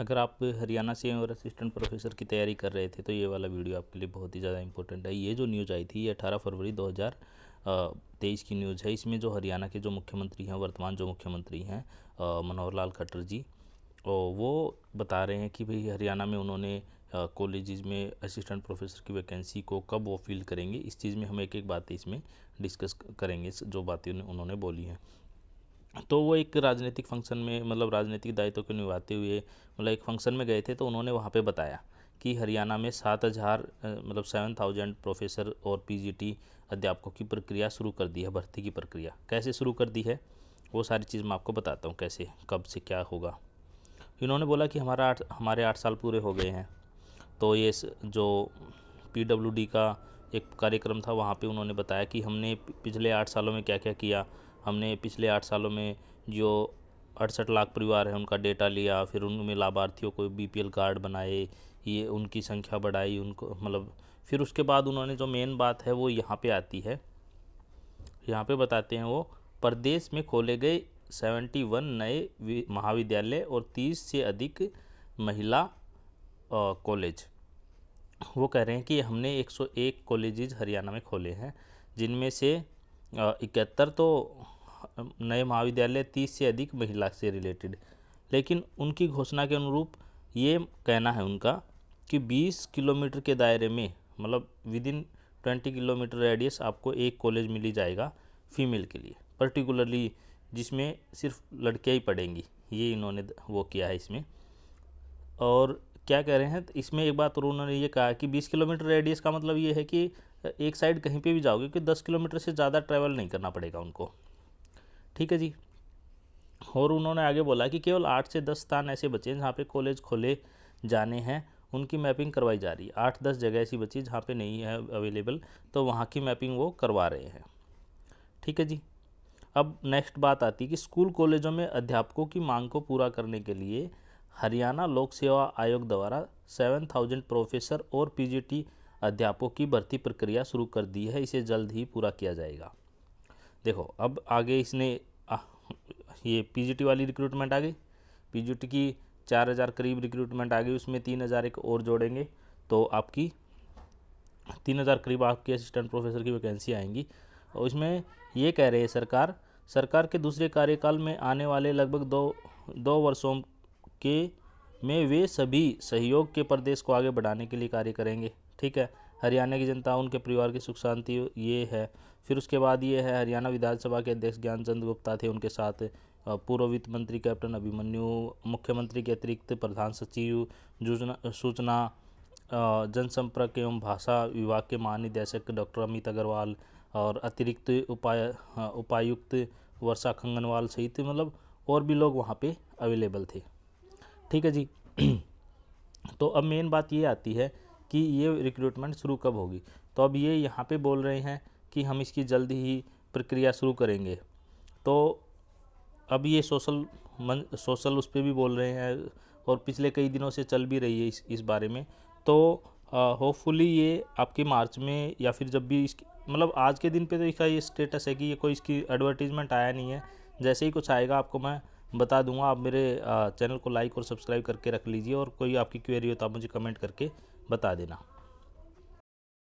अगर आप हरियाणा से और असिस्टेंट प्रोफेसर की तैयारी कर रहे थे तो ये वाला वीडियो आपके लिए बहुत ही ज़्यादा इंपॉर्टेंट है ये जो न्यूज़ आई थी ये अठारह फरवरी दो तेईस की न्यूज़ है इसमें जो हरियाणा के जो मुख्यमंत्री हैं वर्तमान जो मुख्यमंत्री हैं मनोहर लाल खट्टर जी वो बता रहे हैं कि भाई हरियाणा में उन्होंने कॉलेजेस में असिस्टेंट प्रोफेसर की वैकेंसी को कब वो फिल करेंगे इस चीज़ में हम एक एक बातें इसमें डिस्कस करेंगे जो बातें उन्होंने बोली हैं तो वो एक राजनीतिक फंक्शन में मतलब राजनीतिक दायित्व को निभाते हुए मतलब एक फंक्शन में गए थे तो उन्होंने वहाँ पे बताया कि हरियाणा में सात हज़ार मतलब सेवन थाउजेंड प्रोफेसर और पीजीटी अध्यापकों की प्रक्रिया शुरू कर दी है भर्ती की प्रक्रिया कैसे शुरू कर दी है वो सारी चीज़ मैं आपको बताता हूँ कैसे कब से क्या होगा इन्होंने बोला कि हमारा आठ हमारे आठ साल पूरे हो गए हैं तो ये जो पी का एक कार्यक्रम था वहाँ पे उन्होंने बताया कि हमने पिछले आठ सालों में क्या क्या किया हमने पिछले आठ सालों में जो अड़सठ लाख परिवार हैं उनका डेटा लिया फिर उनमें लाभार्थियों को बी कार्ड बनाए ये उनकी संख्या बढ़ाई उनको मतलब फिर उसके बाद उन्होंने जो मेन बात है वो यहाँ पे आती है यहाँ पे बताते हैं वो प्रदेश में खोले गए 71 नए महाविद्यालय और 30 से अधिक महिला कॉलेज वो कह रहे हैं कि हमने 101 कॉलेजेज हरियाणा में खोले हैं जिनमें से इकहत्तर तो नए महाविद्यालय तीस से अधिक महिला से रिलेटेड लेकिन उनकी घोषणा के अनुरूप ये कहना है उनका कि 20 किलोमीटर के दायरे में मतलब within twenty kilometre radius आपको एक कॉलेज मिली जाएगा फीमेल के लिए पर्टिकुलरली जिसमें सिर्फ लड़कियाँ ही पढ़ेंगी ये इन्होंने वो किया है इसमें और क्या कह रहे हैं तो इसमें एक बात और उन्होंने ये कहा कि 20 किलोमीटर रेडियस का मतलब ये है कि एक साइड कहीं पे भी जाओगे कि 10 किलोमीटर से ज़्यादा ट्रैवल नहीं करना पड़ेगा उनको ठीक है जी और उन्होंने आगे बोला कि केवल आठ से दस स्थान ऐसे बचे हैं जहाँ पे कॉलेज खोले जाने हैं उनकी मैपिंग करवाई जा रही है आठ दस जगह ऐसी बची जहाँ पे नहीं है अवेलेबल तो वहाँ की मैपिंग वो करवा रहे हैं ठीक है जी अब नेक्स्ट बात आती है कि स्कूल कॉलेजों में अध्यापकों की मांग को पूरा करने के लिए हरियाणा लोक सेवा आयोग द्वारा सेवन थाउजेंड प्रोफेसर और पीजीटी अध्यापकों की भर्ती प्रक्रिया शुरू कर दी है इसे जल्द ही पूरा किया जाएगा देखो अब आगे इसने आ, ये पीजीटी वाली रिक्रूटमेंट आ गई पीजीटी की चार हज़ार करीब रिक्रूटमेंट आ गई उसमें तीन हज़ार एक और जोड़ेंगे तो आपकी तीन हज़ार करीब आपकी असिस्टेंट प्रोफेसर की वैकेंसी आएंगी और इसमें ये कह रही है सरकार सरकार के दूसरे कार्यकाल में आने वाले लगभग दो दो वर्षों के में वे सभी सहयोग के प्रदेश को आगे बढ़ाने के लिए कार्य करेंगे ठीक है हरियाणा की जनता उनके परिवार की सुख शांति ये है फिर उसके बाद ये है हरियाणा विधानसभा के अध्यक्ष ज्ञानचंद गुप्ता थे उनके साथ पूर्व वित्त मंत्री कैप्टन अभिमन्यु मुख्यमंत्री के अतिरिक्त प्रधान सचिव सूचना जनसंपर्क एवं भाषा विभाग के महानिदेशक डॉक्टर अमित अग्रवाल और अतिरिक्त उपाय उपायुक्त वर्षा खंगनवाल सहित मतलब और भी लोग वहाँ पे अवेलेबल थे ठीक है जी तो अब मेन बात ये आती है कि ये रिक्रूटमेंट शुरू कब होगी तो अब ये यहाँ पे बोल रहे हैं कि हम इसकी जल्द ही प्रक्रिया शुरू करेंगे तो अब ये सोशल मन सोशल उस पर भी बोल रहे हैं और पिछले कई दिनों से चल भी रही है इस इस बारे में तो होपफुली ये आपके मार्च में या फिर जब भी इसकी मतलब आज के दिन पे तो इसका ये स्टेटस है कि ये कोई इसकी एडवर्टीज़मेंट आया नहीं है जैसे ही कुछ आएगा आपको मैं बता दूंगा आप मेरे चैनल को लाइक और सब्सक्राइब करके रख लीजिए और कोई आपकी क्वेरी हो तो आप मुझे कमेंट करके बता देना